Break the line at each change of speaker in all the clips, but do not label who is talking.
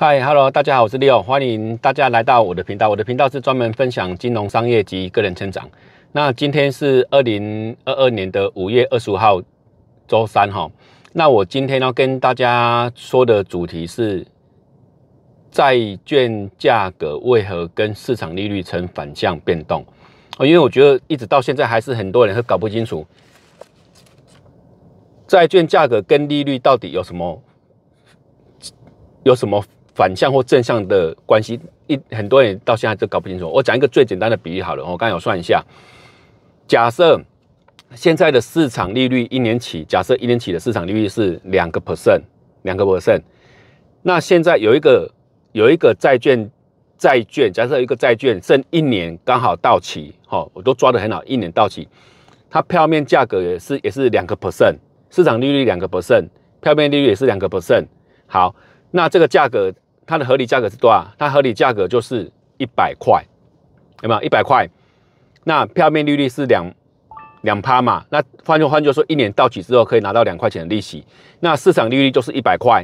嗨哈 h e l l o 大家好，我是 Leo，欢迎大家来到我的频道。我的频道是专门分享金融、商业及个人成长。那今天是二零二二年的五月二十五号，周三哈。那我今天要跟大家说的主题是：债券价格为何跟市场利率呈反向变动？哦，因为我觉得一直到现在还是很多人会搞不清楚债券价格跟利率到底有什么有什么。反向或正向的关系，一很多人到现在都搞不清楚。我讲一个最简单的比喻好了，我刚才有算一下，假设现在的市场利率一年起，假设一年起的市场利率是两个 percent，两个 percent。那现在有一个有一个债券债券，假设一个债券剩一年刚好到期，哈，我都抓的很好，一年到期，它票面价格也是也是两个 percent，市场利率两个 percent，票面利率也是两个 percent。好，那这个价格。它的合理价格是多少？它合理价格就是一百块，有没有一百块？那票面利率是两两趴嘛？那换句换，就说一年到期之后可以拿到两块钱的利息。那市场利率就是一百块，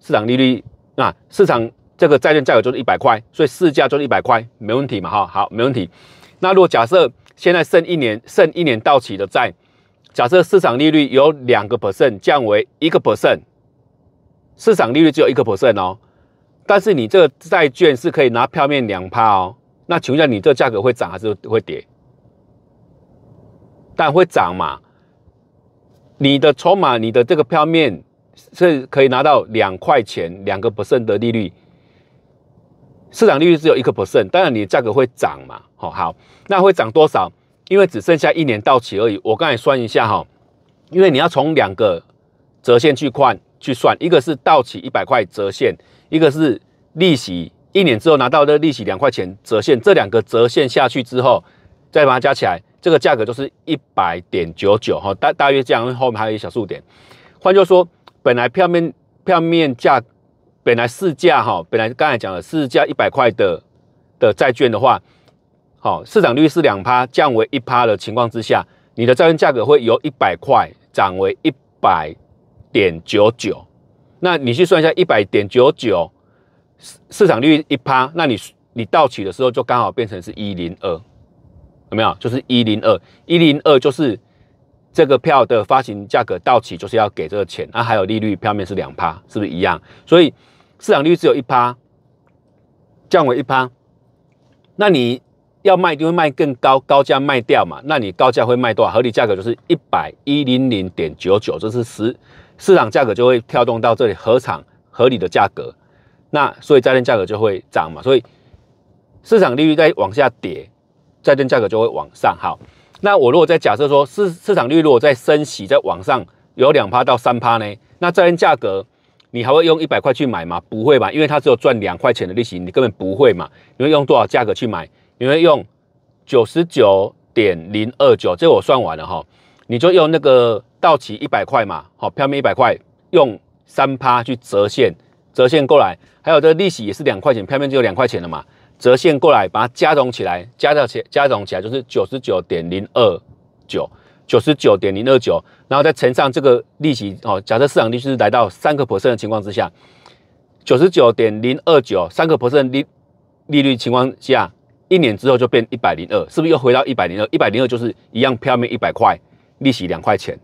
市场利率那市场这个债券价格就是一百块，所以市价就是一百块，没问题嘛？哈，好，没问题。那如果假设现在剩一年剩一年到期的债，假设市场利率由两个 percent 降为一个 percent，市场利率只有一个 percent 哦。但是你这个债券是可以拿票面两趴哦，那请问一下，你这价格会涨还是会跌？但会涨嘛，你的筹码，你的这个票面是可以拿到两块钱，两个 percent 的利率，市场利率只有一个 percent，当然你的价格会涨嘛。好好，那会涨多少？因为只剩下一年到期而已。我刚才算一下哈，因为你要从两个折现去换。去算，一个是到期一百块折现，一个是利息一年之后拿到的利息两块钱折现，这两个折现下去之后，再把它加起来，这个价格就是一百点九九哈，大大约这样，后面还有一小数点。换句话说，本来票面票面价，本来市价哈，本来刚才讲的市价一百块的的债券的话，好，市场率是两趴降为一趴的情况之下，你的债券价格会由一百块涨为一百。点九九，那你去算一下，一百点九九市市场利率一趴，那你你到期的时候就刚好变成是一零二，有没有？就是一零二，一零二就是这个票的发行价格到期就是要给这个钱，那还有利率票面是两趴，是不是一样？所以市场利率只有一趴，降为一趴，那你要卖就会卖更高高价卖掉嘛？那你高价会卖多少？合理价格就是一百一零零点九九，这是十。市场价格就会跳动到这里合场合理的价格，那所以债券价格就会涨嘛，所以市场利率在往下跌，债券价格就会往上。好，那我如果再假设说市市场利率如果在升息，在往上有两趴到三趴呢，那债券价格你还会用一百块去买吗？不会吧，因为它只有赚两块钱的利息，你根本不会嘛。你会用多少价格去买？你会用九十九点零二九，这我算完了哈。你就用那个到期一百块嘛，好，票面一百块，用三趴去折现，折现过来，还有这个利息也是两块钱，票面只有两块钱了嘛，折现过来把它加总起来，加到起加总起来就是九十九点零二九，九十九点零二九，然后再乘上这个利息，哦，假设市场利率是来到三个 percent 的情况之下，九十九点零二九，三个 percent 利利率情况下，一年之后就变一百零二，是不是又回到一百零二？一百零二就是一样票面一百块。利息两块钱，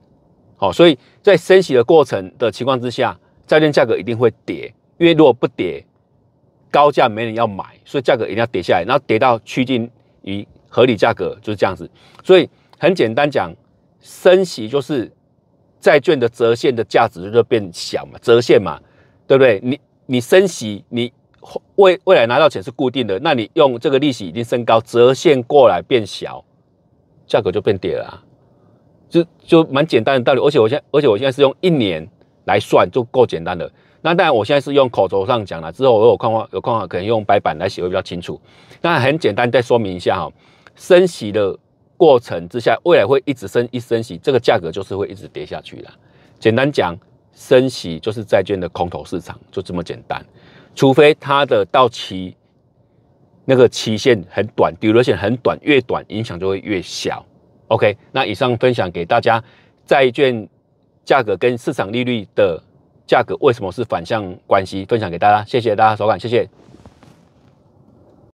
好，所以在升息的过程的情况之下，债券价格一定会跌，因为如果不跌，高价没人要买，所以价格一定要跌下来，然后跌到趋近于合理价格，就是这样子。所以很简单讲，升息就是债券的折现的价值就变小嘛，折现嘛，对不对？你你升息，你未未来拿到钱是固定的，那你用这个利息已经升高，折现过来变小，价格就变跌了。就就蛮简单的道理，而且我现而且我现在是用一年来算就够简单的。那当然，我现在是用口头上讲了，之后我有空话有空话可能用白板来写会比较清楚。那很简单，再说明一下哈，升息的过程之下，未来会一直升，一升息，这个价格就是会一直跌下去了。简单讲，升息就是债券的空头市场，就这么简单。除非它的到期那个期限很短，利率曲线很短，越短影响就会越小。OK，那以上分享给大家，债券价格跟市场利率的价格为什么是反向关系？分享给大家，谢谢大家收看，谢谢。